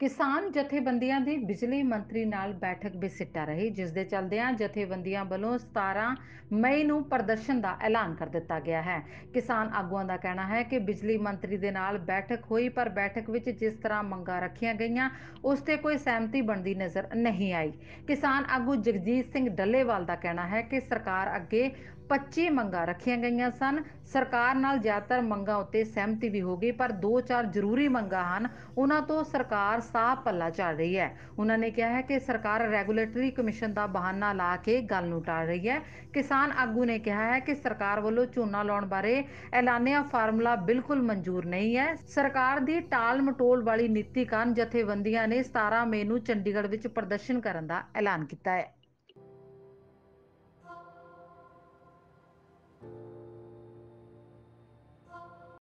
ਕਿਸਾਨ ਜਥੇਬੰਦੀਆਂ ਦੀ ਬਿਜਲੀ ਮੰਤਰੀ ਨਾਲ ਬੈਠਕ ਸਿੱਟਾ ਰਹੀ ਜਿਸ ਦੇ ਆ ਜਥੇਬੰਦੀਆਂ ਵੱਲੋਂ 17 ਮਈ ਨੂੰ ਪ੍ਰਦਰਸ਼ਨ ਦਾ ਐਲਾਨ ਕਰ ਦਿੱਤਾ ਗਿਆ ਹੈ ਕਿਸਾਨ ਆਗੂਆਂ ਦਾ ਕਹਿਣਾ ਹੈ ਕਿ ਬਿਜਲੀ ਮੰਤਰੀ ਦੇ ਨਾਲ ਬੈਠਕ ਹੋਈ ਪਰ ਬੈਠਕ ਵਿੱਚ ਜਿਸ ਤਰ੍ਹਾਂ ਮੰਗਾਂ ਰੱਖੀਆਂ ਗਈਆਂ ਉਸ ਤੇ ਕੋਈ ਸਹਿਮਤੀ ਬਣਦੀ ਨਜ਼ਰ ਨਹੀਂ ਆਈ ਕਿਸਾਨ ਆਗੂ ਜਗਜੀਤ ਸਿੰਘ ਡੱਲੇਵਾਲ ਦਾ ਕਹਿਣਾ ਹੈ ਕਿ ਸਰਕਾਰ ਅੱਗੇ 25 ਮੰਗਾਂ ਰੱਖੀਆਂ ਗਈਆਂ ਸਨ ਸਰਕਾਰ ਨਾਲ ਜ਼ਿਆਦਾਤਰ ਮੰਗਾਂ ਉੱਤੇ ਸਹਿਮਤੀ ਵੀ ਹੋ ਗਈ ਪਰ ਦੋ ਚਾਰ ਜ਼ਰੂਰੀ ਮੰਗਾਂ ਹਨ ਉਹਨਾਂ ਤੋਂ ਸਰਕਾਰ ਸਾਫ ਪੱਲਾ ਝਾੜ ਰਹੀ ਹੈ ਉਹਨਾਂ ਨੇ ਕਿਹਾ ਹੈ ਕਿ ਸਰਕਾਰ ਰੈਗੂਲੇਟਰੀ ਕਮਿਸ਼ਨ ਦਾ ਬਹਾਨਾ ਲਾ ਕੇ ਗੱਲ ਨੂੰ ਟਾਲ ਰਹੀ ਹੈ ਕਿਸਾਨ ਆਗੂ ਨੇ ਕਿਹਾ ਹੈ ਕਿ ਸਰਕਾਰ ਵੱਲੋਂ ਝੋਨਾ ਲਾਉਣ ਬਾਰੇ ਐਲਾਨਿਆ ਫਾਰਮੂਲਾ ਬਿਲਕੁਲ ਮਨਜ਼ੂਰ ਨਹੀਂ ਹੈ ਸਰਕਾਰ ਦੀ ਟਾਲ ਮਟੋਲ ਵਾਲੀ ਨੀਤੀ ਕਾਰਨ ਜਥੇਬੰਦੀਆਂ ਨੇ 17 ਮਈ ਨੂੰ ਚੰਡੀਗੜ੍ਹ ਵਿੱਚ ਪ੍ਰਦਰਸ਼ਨ ਕਰਨ ਦਾ ਐਲਾਨ ਕੀਤਾ ਹੈ